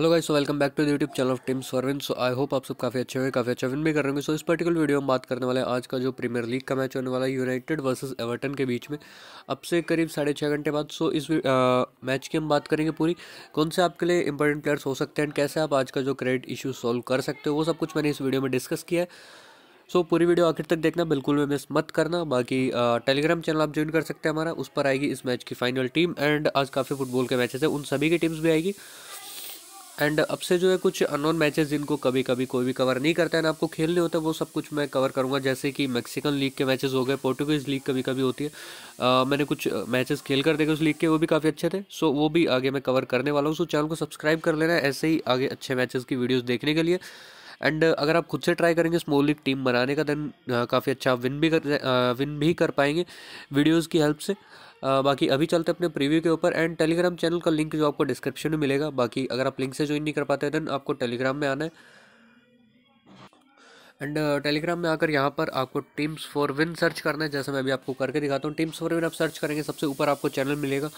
hello guys so welcome back to the YouTube channel of team servin so I hope आप सब काफ़ी अच्छे हुए काफ़ी अच्छा विन भी कर रहे होंगे सो so, इस पर्टिकुलर वीडियो में बात करने वाले हैं आज का जो प्रीमियर लीग का मैच होने वाला है यूनाइटेड वर्सेस एवर्टन के बीच में अब से करीब साढ़े छः घंटे बाद सो so, इस आ, मैच की हम बात करेंगे पूरी कौन से आपके लिए इंपॉर्टेंट प्लेयर्स हो सकते हैं कैसे आप आज का जो क्रेडिट इशू सॉल्व कर सकते हो वो सब कुछ मैंने इस वीडियो में डिस्कस किया है सो so, पूरी वीडियो आखिर तक देखना बिल्कुल भी मिस मत करना बाकी टेलीग्राम चैनल आप ज्वाइन कर सकते हैं हमारा उस पर आएगी इस मैच की फाइनल टीम एंड आज काफ़ी फुटबॉल के मैचेस है उन सभी की टीम्स भी आएगी एंड अब से जो है कुछ अनोन मैचेस जिनको कभी कभी कोई भी कवर नहीं करता है ना आपको खेलने होता है वो सब कुछ मैं कवर करूँगा जैसे कि मैक्सिकन लीग के मैचेस हो गए पोर्टुगीज़ लीग कभी कभी होती है आ, मैंने कुछ मैचेस खेल कर देखे उस लीग के वो भी काफ़ी अच्छे थे सो वो भी आगे मैं कवर करने वाला हूँ सो चैनल को सब्सक्राइब कर लेना ऐसे ही आगे अच्छे मैचेज़ की वीडियोज़ देखने के लिए एंड अगर आप खुद से ट्राई करेंगे स्मॉल लीग टीम बनाने का देन काफ़ी अच्छा विन भी कर विन भी कर पाएंगे वीडियोज़ की हेल्प से आ, बाकी अभी चलते अपने प्रीव्यू के ऊपर एंड टेलीग्राम चैनल का लिंक जो आपको डिस्क्रिप्शन में मिलेगा बाकी अगर आप लिंक से ज्वाइन नहीं कर पाते देन आपको टेलीग्राम में आना है एंड टेलीग्राम में आकर यहाँ पर आपको टीम्स फॉर विन सर्च करना है जैसे मैं अभी आपको करके दिखाता हूँ टीम्स फॉर विन आप सर्च करेंगे सबसे ऊपर आपको चैनल मिलेगा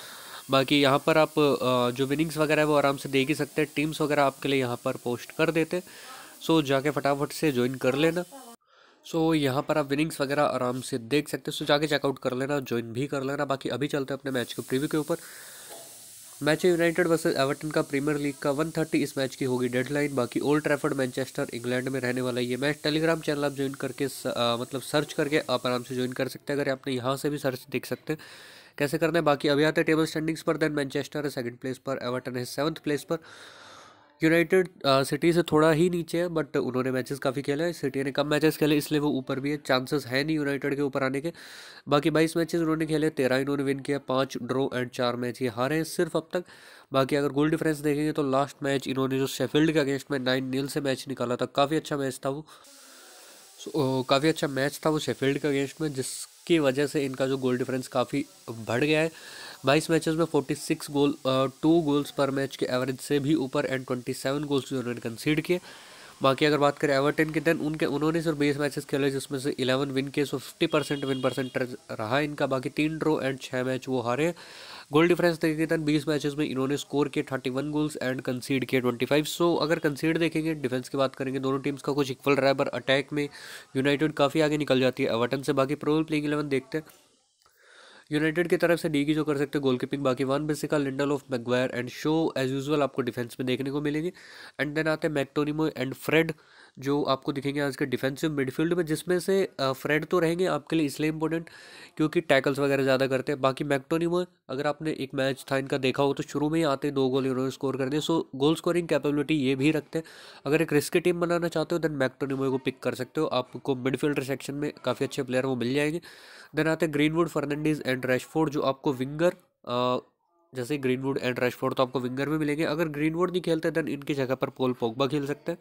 बाकी यहाँ पर आप जो विनिंग्स वगैरह है वो आराम से देख ही सकते हैं टीम्स वगैरह आपके लिए यहाँ पर पोस्ट कर देते सो जाके फटाफट से ज्वाइन कर लेना सो so, यहाँ पर आप विनिंग्स वगैरह आराम से देख सकते हो सो जाके चेकआउट कर लेना ज्वाइन भी कर लेना बाकी अभी चलते हैं अपने मैच के प्रीव्यू के ऊपर मैच है यूनाइटेड वर्सेज एवर्टन का प्रीमियर लीग का 130 इस मैच की होगी डेडलाइन बाकी ओल्ड ट्रैफर्ड मैनचेस्टर इंग्लैंड में रहने वाला ये मैच टेलीग्राम चैनल आप ज्वाइन करके स, आ, मतलब सर्च करके आप आराम से ज्वाइन कर सकते हैं अगर आपने यहाँ से भी सर्च देख सकते हैं कैसे करना है बाकी अभी आते हैं टेबल स्टैंडिंग्स पर देन मैनचेस्टर है सेकंड प्लेस पर एवर्टन है सेवन्थ प्लेस पर यूनाइटेड सिटी से थोड़ा ही नीचे है बट उन्होंने मैचेस काफ़ी खेले सिटी ने कम मैचेस खेले इसलिए वो ऊपर भी है चांसेस है नहीं यूनाइटेड के ऊपर आने के बाकी बाईस मैचेस उन्होंने खेले तेरह इन्होंने विन किया पाँच ड्रॉ एंड चार मैच ये हारे हैं सिर्फ अब तक बाकी अगर गोल डिफरेंस देखेंगे तो लास्ट मैच इन्होंने जो शेफील्ड के अगेंस्ट में नाइन नील से मैच निकाला था काफ़ी अच्छा मैच था वो so, काफ़ी अच्छा मैच था वो शेफील्ड के अगेंस्ट में जिसकी वजह से इनका जो गोल डिफरेंस काफ़ी बढ़ गया है बाईस मैचेस में 46 गोल टू गोल्स पर मैच के एवरेज से भी ऊपर एंड 27 गोल्स भी उन्होंने कंसीड किए बाकी अगर बात करें एवर्टन की देन उनके उन्होंने सिर्फ बीस मैचेस खेले जिसमें से 11 विन के so fifty percent win percent रहा इनका बाकी तीन ड्रो एंड छः मैच वो हारे गोल डिफरेंस देखेंगे देन बीस मैचेस में इन्होंने स्कोर किए 31 गोल्स एंड कंसीड किए 25 सो अगर कंसीड देखेंगे डिफेंस की बात करेंगे दोनों टीम्स का कुछ इक्वल रहा है पर अटैक में यूनाइटेड काफ़ी आगे निकल जाती है एवर्टन से बाकी प्रोल प्लेइंग इलेवन देखते हैं यूनाइटेड की तरफ से डी की जो कर सकते हैं गोलकीपिंग बाकी Wan Bissaka Lindelof Maguire and Shaw as usual आपको डिफेंस में देखने को मिलेंगे एंड देन आते हैं मैक्टोनिमो एंड फ्रेड जो आपको दिखेंगे आज के डिफेंसिव मिडफील्ड में जिसमें से फ्रेड तो रहेंगे आपके लिए इसलिए इंपॉर्टेंट क्योंकि टैकल्स वगैरह ज़्यादा करते हैं बाकी मैक्टोनिमो अगर आपने एक मैच था इनका देखा हो तो शुरू में ही आते दो गोल इन्होंने स्कोर कर दिया सो गोल स्कोरिंग कैपेबिलिटी ये भी रखते हैं अगर एक रिस्की टीम बनाना चाहते हो देन मैक्टोनिमो को पिक कर सकते हो आपको मिडफील्डर सेक्शन में काफ़ी अच्छे प्लेयर वो मिल जाएंगे देन आते हैं ग्रीनवुड फर्नंडीज एंड रैशफोर्ड जो आपको विंगर जैसे ग्रीनवुड एंड रैशफोर्ड तो आपको विंगर में मिलेंगे अगर ग्रीनवुड नहीं खेलते देन इनकी जगह पर पोल पोगबा खेल सकते हैं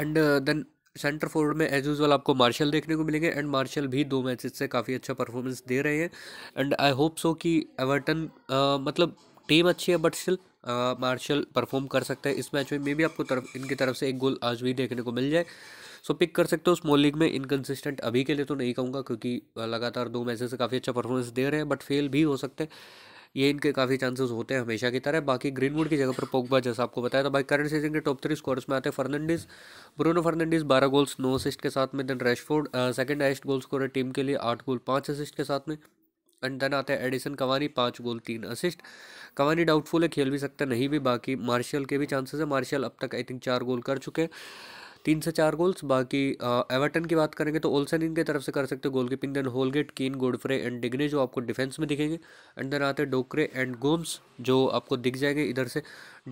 एंड देन सेंटर फोर्ड में एज यूजल आपको मार्शल देखने को मिलेंगे एंड मार्शल भी दो मैचेस से काफ़ी अच्छा परफॉर्मेंस दे रहे हैं एंड आई होप सो कि एवर्टन uh, मतलब टीम अच्छी है बट स्टिल मार्शल परफॉर्म कर सकता है इस मैच में मे भी आपको तरफ इनकी तरफ से एक गोल आज भी देखने को मिल जाए सो so, पिक कर सकते हो स्मॉल लीग में इनकन्सिस्टेंट अभी के लिए तो नहीं कहूँगा क्योंकि uh, लगातार दो मैचेस से काफ़ी अच्छा परफॉर्मेंस दे रहे हैं बट फेल भी हो सकते हैं ये इनके काफ़ी चांसेस होते हैं हमेशा की तरह बाकी ग्रीनवुड की जगह पर पोगबा जैसा आपको बताया था भाई करंट सीजन के टॉप थ्री स्कोर्स में आते हैं फर्नांडिस ब्रूनो फर्नांडिस बारह गोल्स नौ असिस्ट के साथ में then Rashford second highest goal scorer team के लिए आठ गोल पाँच असिस्ट के साथ में एंड देन आते हैं एडिसन कवानी पाँच गोल तीन असिस्ट कवानी डाउटफुल है खेल भी सकते नहीं भी बाकी मार्शल के भी चांसेस है मार्शल अब तक आई थिंक चार गोल कर चुके हैं तीन से चार गोल्स बाकी एवर्टन की बात करेंगे तो ओल्सन इनके तरफ से कर सकते हो गोल कीपिंग देन होलगेट कीन गोडफ्रे एंड डिग्ने जो आपको डिफेंस में दिखेंगे एंड देन आते हैं डोकरे एंड गोम्स जो आपको दिख जाएंगे इधर से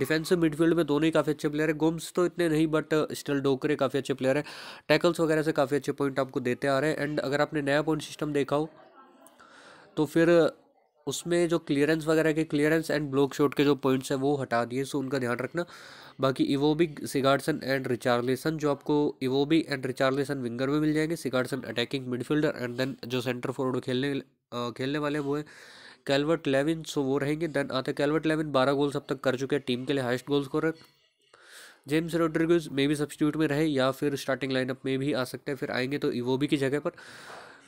डिफेंसिव मिडफील्ड में दोनों ही काफ़ी अच्छे प्लेयर है गोम्स तो इतने नहीं बट स्टिल डोकरे काफ़ी अच्छे प्लेयर है टैकल्स वगैरह से काफ़ी अच्छे पॉइंट आपको देते आ रहे हैं एंड अगर आपने नया पॉइंट सिस्टम देखा हो तो फिर उसमें जो क्लियरेंस वगैरह के क्लियरेंस एंड ब्लॉक शॉट के जो पॉइंट्स हैं वो हटा दिए सो उनका ध्यान रखना बाकी इवोबिक सिगार्डसन एंड रिचार्लेसन जो आपको इवोबी एंड रिचार्लेसन विंगर में मिल जाएंगे Sigurdsson attacking midfielder and then जो सेंटर फॉरवर्ड खेलने खेलने वाले वो है कैलवर्ट लेविन सो वो रहेंगे देन आते कैलवर्ट लेविन बारह गोल्स अब तक कर चुके हैं टीम के लिए highest goal scorer James Rodriguez मे भी सब्सिट्यूट में रहे या फिर स्टार्टिंग लाइनअप में भी आ सकते हैं फिर आएंगे तो इवोबी की जगह पर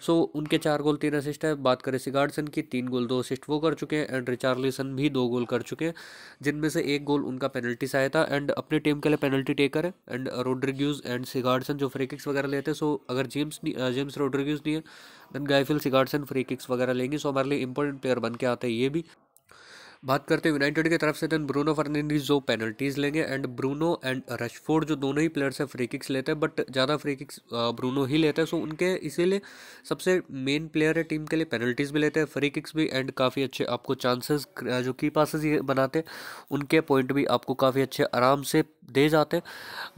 सो उनके चार गोल तीन असिस्ट है बात करें सिगार्डसन की तीन गोल दो असिस्ट वो कर चुके हैं एंड रिचार्लिसन भी दो गोल कर चुके हैं जिनमें से एक गोल उनका पेनल्टी से आया था एंड अपने टीम के लिए पेनल्टी टेकर है एंड रोड्रिग्यूज एंड सिगार्डसन जो फ्री किक्स वगैरह लेते हैं सो अगर जेम्स जेम्स रोड्रिग्यूज नहीं है देन गायफिल सिगार्डसन फ्री किक्स वगैरह लेंगे सो हमारे लिए इंपॉर्टेंट प्लेयर बन के आते हैं ये भी बात करते हैं यूनाइटेड की तरफ से देन ब्रूनो फर्नांडीज जो पेनल्टीज लेंगे एंड ब्रूनो एंड रशफोर्ड जो दोनों ही प्लेयर्स है फ्री किक्स लेते हैं बट ज़्यादा फ्री किक्स ब्रूनो ही लेते हैं सो उनके इसीलिए सबसे मेन प्लेयर है टीम के लिए पेनल्टीज भी लेते हैं फ्री किक्स भी एंड काफ़ी अच्छे आपको चांसेस जो की पासेज ये बनाते हैं उनके पॉइंट भी आपको काफ़ी अच्छे आराम से दे जाते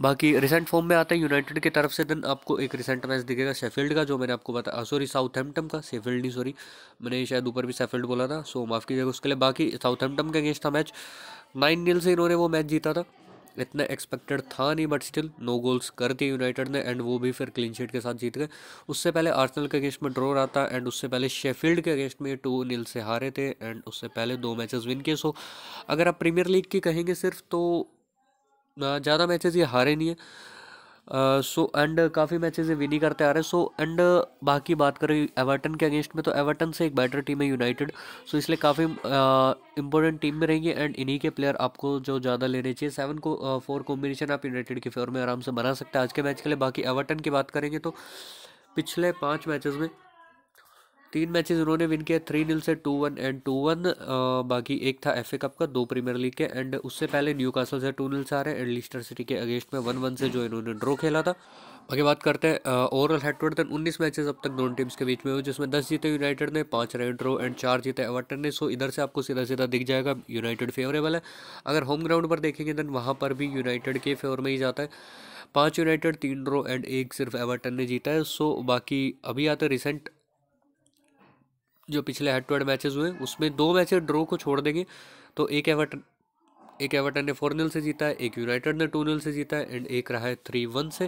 बाकी रिसेंट फॉर्म में आते हैं यूनाइटेड की तरफ से देन आपको एक रिसेंट मैच दिखेगा शेफील्ड का जो मैंने आपको बताया सॉरी साउथ का सेफ़िल्ड नहीं सॉरी मैंने शायद ऊपर भी सेफ़ील्ड बोला था सो माफ़ कीजिएगा उसके लिए बाकी साउथ साउथम्पटन के अगेंस्ट था मैच नाइन नील से इन्होंने वो मैच जीता था इतना एक्सपेक्टेड था नहीं बट स्टिल नो गोल्स कर दिए यूनाइटेड ने एंड वो भी फिर क्लीन शीट के साथ जीत गए उससे पहले आर्सेनल के अगेंस्ट में ड्रॉ रहा था एंड उससे पहले शेफील्ड के अगेंस्ट में टू नील से हारे थे एंड उससे पहले दो मैचेस विन किए सो अगर आप प्रीमियर लीग की कहेंगे सिर्फ तो ज़्यादा मैचेस ये हारे नहीं है सो एंड काफ़ी मैचेस विन ही करते आ रहे हैं सो एंड बाकी बात करें एवर्टन के अगेंस्ट में तो एवर्टन से एक बेटर टीम है यूनाइटेड सो so, इसलिए काफ़ी इंपॉर्टेंट टीम में रहेंगे एंड इन्हीं के प्लेयर आपको जो ज़्यादा लेने चाहिए सेवन को फोर कॉम्बिनेशन आप यूनाइटेड के फेवर में आराम से बना सकते हैं आज के मैच के लिए बाकी एवर्टन की बात करेंगे तो पिछले पाँच मैचेज़ में तीन मैचेस उन्होंने विन किया थ्री नील से two one and two one बाकी एक था एफ कप का दो प्रीमियर लीग के एंड उससे पहले न्यू कासल से टू नील से आ रहे हैं एंड लिस्टर सिटी के अगेंस्ट में वन वन से जो इन्होंने ड्रॉ खेला था बाकी बात करते हैं ओवरऑल हेड टू हेड उन्नीस मैचेस अब तक दोनों टीम्स के बीच में हुए जिसमें दस जीते यूनाइटेड ने पाँच रन ड्रो एंड चार जीते एवर्टन ने सो इधर से आपको सीधा सीधा दिख जाएगा यूनाइटेड फेवरेबल है अगर होम ग्राउंड पर देखेंगे देन वहाँ पर भी यूनाइटेड के फेवर में ही जाता है पाँच यूनाइटेड तीन ड्रो एंड एक सिर्फ एवर्टन ने जीता है सो बाकी अभी आते रिसेंट जो पिछले हेड टू हेड मैचेस हुए उसमें दो मैच ड्रॉ को छोड़ देंगे तो एक एवर्टन एक एवर्टन ने फोर नील से जीता है एक यूनाइटेड ने टू नील से जीता है एंड एक रहा है थ्री वन से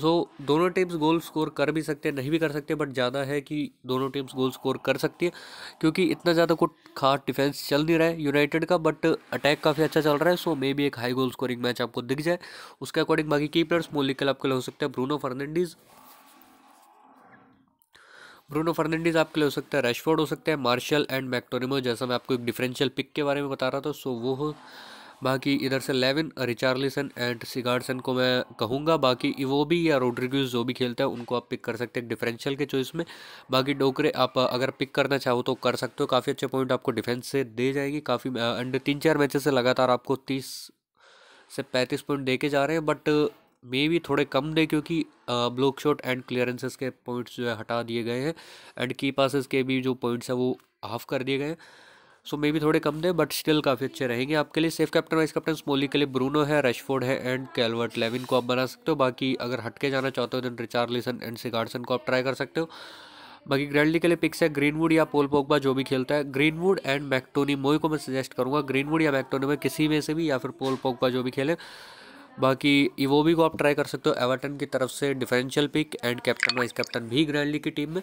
सो so, दोनों टीम्स गोल स्कोर कर भी सकते हैं नहीं भी कर सकते बट ज़्यादा है कि दोनों टीम्स गोल स्कोर कर सकती है क्योंकि इतना ज़्यादा कुछ खास डिफेंस चल नहीं रहा है यूनाइटेड का बट अटैक काफ़ी अच्छा चल रहा है सो मे बी एक हाई गोल स्कोरिंग मैच आपको दिख जाए उसके अकॉर्डिंग बाकी की प्लेयर्स मोलिकल आपके लिए हो सकते हैं ब्रूनो फर्नैंडीज़ ब्रूनो फर्नांडीज आपके लिए हो सकता है रैशफोर्ड हो सकता है मार्शल एंड मैक्टोनिमो जैसा मैं आपको एक डिफरेंशियल पिक के बारे में बता रहा था सो वो हो बाकी इधर से लेविन रिचार्लिसन एंड सिगार्डसन को मैं कहूँगा बाकी वो भी या रोड्रिग्यूज जो भी खेलता है उनको आप पिक कर सकते हैं डिफरेंशियल के चॉइस में बाकी डोकरे आप अगर पिक करना चाहो तो कर सकते हो काफ़ी अच्छे पॉइंट आपको डिफेंस से दे जाएगी काफ़ी एंड तीन चार मैचेस से लगातार आपको तीस से पैंतीस पॉइंट दे के जा रहे हैं बट मे भी थोड़े कम दें क्योंकि ब्लॉक शॉट एंड क्लियरेंसेस के पॉइंट्स जो है हटा दिए गए हैं एंड की पासिस के भी जो पॉइंट्स हैं वो हाफ कर दिए गए हैं सो मे भी थोड़े कम दें बट स्टिल काफ़ी अच्छे रहेंगे आपके लिए सेफ कैप्टन वाइस कैप्टन स्मोली के लिए ब्रूनो है रशफोर्ड है एंड कैलवर्ट लेविन को आप बना सकते हो बाकी अगर हटके जाना चाहते हो दिन रिचार्लिसन एंड सिगार्डसन को आप ट्राई कर सकते हो बाकी ग्रैंडली के लिए पिक्स है ग्रीनवुड या पोल पोगबा जो भी खेलता है ग्रीनवुड एंड मैक्टोनी मोई को मैं सजेस्ट करूँगा ग्रीनवुड या मैक्टोनी में किसी में से भी या फिर पोल पोगबा जो भी खेले बाकी वो भी को आप ट्राई कर सकते हो एवर्टन की तरफ से differential pick and captain vice captain भी ग्रैंडली की टीम में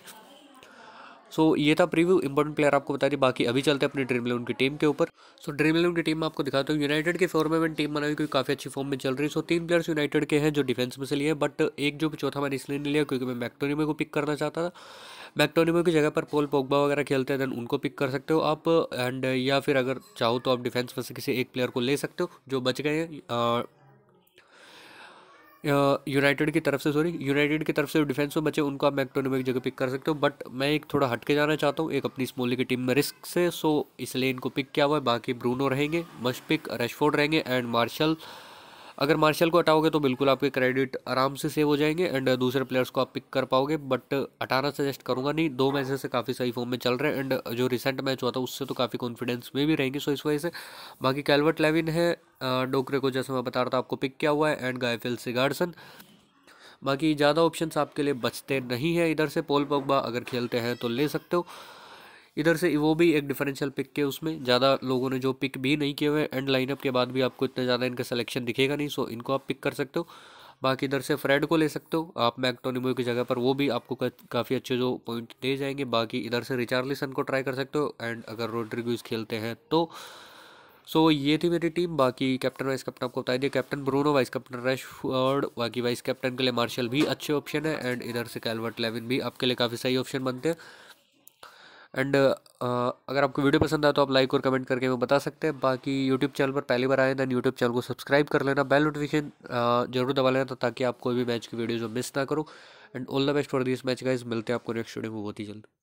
सो so, ये था प्रीव्यू इंपॉर्टेंट प्लेयर आपको बता दी बाकी अभी चलते हैं अपनी ड्रीम इलेवन की टीम के ऊपर सो so, ड्रीम इलेवन की टीम में आपको दिखाता हूँ यूनाइटेड की फॉर्म में टीम बनाई क्योंकि काफ़ी अच्छी फॉर्म में चल रही है so, सो तीन प्लेयर्स यूनाइटेड के हैं जो डिफेंस में से लिए बट एक जो चौथा मैंने इसलिए नहीं लिया क्योंकि मैं मैक्टोनीमो को पिक करना चाहता था मैक्टोनिमो की जगह पर पोल पोगबा वगैरह खेलते हैं देन उनको पिक कर सकते हो आप एंड या फिर अगर चाहो तो आप डिफेंस में से किसी एक प्लेयर को ले सकते हो जो बच गए हैं यूनाइटेड की तरफ से सॉरी यूनाइटेड की तरफ से डिफेंस में बचे उनको आप मैकटोनो में एक जगह पिक कर सकते हो बट मैं एक थोड़ा हटके जाना चाहता हूँ एक अपनी स्मॉल की टीम में रिस्क से सो इसलिए इनको पिक किया हुआ है बाकी ब्रूनो रहेंगे पिक रेशफोर्ड रहेंगे एंड मार्शल अगर मार्शल को हटाओगे तो बिल्कुल आपके क्रेडिट आराम से सेव हो जाएंगे एंड दूसरे प्लेयर्स को आप पिक कर पाओगे बट हटाना सजेस्ट करूँगा नहीं दो मैच से काफ़ी सही फॉर्म में चल रहे हैं एंड जो रिसेंट मैच हुआ था उससे तो काफ़ी कॉन्फिडेंस में भी रहेंगे सो इस वजह से बाकी कैलवर्ट लेविन है डोकरे को जैसे मैं बता रहा था आपको पिक किया हुआ है एंड गायफिल गार्डसन बाकी ज़्यादा ऑप्शंस आपके लिए बचते नहीं है इधर से पोल पगबा अगर खेलते हैं तो ले सकते हो इधर से वो भी एक डिफरेंशियल पिक के उसमें ज़्यादा लोगों ने जो पिक भी नहीं किए हुए एंड लाइनअप के बाद भी आपको इतना ज़्यादा इनका सिलेक्शन दिखेगा नहीं सो इनको आप पिक कर सकते हो बाकी इधर से फ्रेड को ले सकते हो आप मैकटोनिमो की जगह पर वो भी आपको का, काफ़ी अच्छे जो पॉइंट दे जाएंगे बाकी इधर से रिचार्लिसन को ट्राई कर सकते हो एंड अगर रोड्रिग्यूज खेलते हैं तो सो so, ये थी मेरी टीम बाकी कैप्टन वाइस कैप्टन आपको बता दिए captain Bruno vice captain Rashford बाकी वाइस कैप्टन के लिए मार्शल भी अच्छे ऑप्शन है एंड इधर से कैलवर्ट लेविन भी आपके लिए काफ़ी सही ऑप्शन बनते हैं एंड uh, अगर आपको वीडियो पसंद आए तो आप लाइक और कमेंट करके हमें बता सकते हैं बाकी यूट्यूब चैनल पर पहली बार आए दैन यूट्यूब चैनल को सब्सक्राइब कर लेना बेल नोटिफिकेशन uh, जरूर दबा लेना ताकि आप कोई भी मैच की वीडियोज़ मिस ना करो and all the best for this match का मिलते हैं आपको नेक्स्ट वीडियो में बहुत ही जल्द